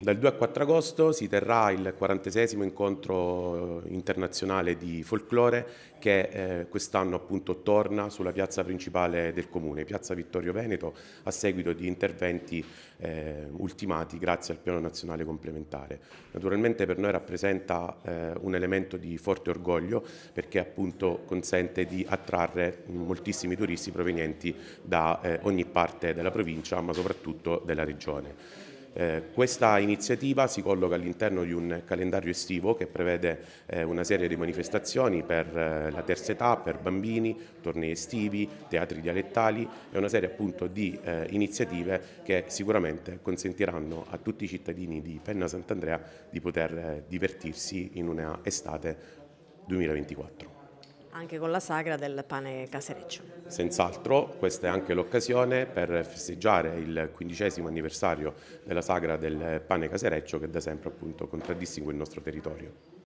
Dal 2 al 4 agosto si terrà il 46 incontro eh, internazionale di folklore che eh, quest'anno appunto torna sulla piazza principale del comune, piazza Vittorio Veneto, a seguito di interventi eh, ultimati grazie al piano nazionale complementare. Naturalmente per noi rappresenta eh, un elemento di forte orgoglio perché appunto consente di attrarre moltissimi turisti provenienti da eh, ogni parte della provincia ma soprattutto della regione. Eh, questa iniziativa si colloca all'interno di un calendario estivo che prevede eh, una serie di manifestazioni per eh, la terza età, per bambini, tornei estivi, teatri dialettali e una serie appunto di eh, iniziative che sicuramente consentiranno a tutti i cittadini di Penna Sant'Andrea di poter eh, divertirsi in una estate 2024 anche con la sagra del pane casereccio. Senz'altro questa è anche l'occasione per festeggiare il quindicesimo anniversario della sagra del pane casereccio che da sempre appunto contraddistingue il nostro territorio.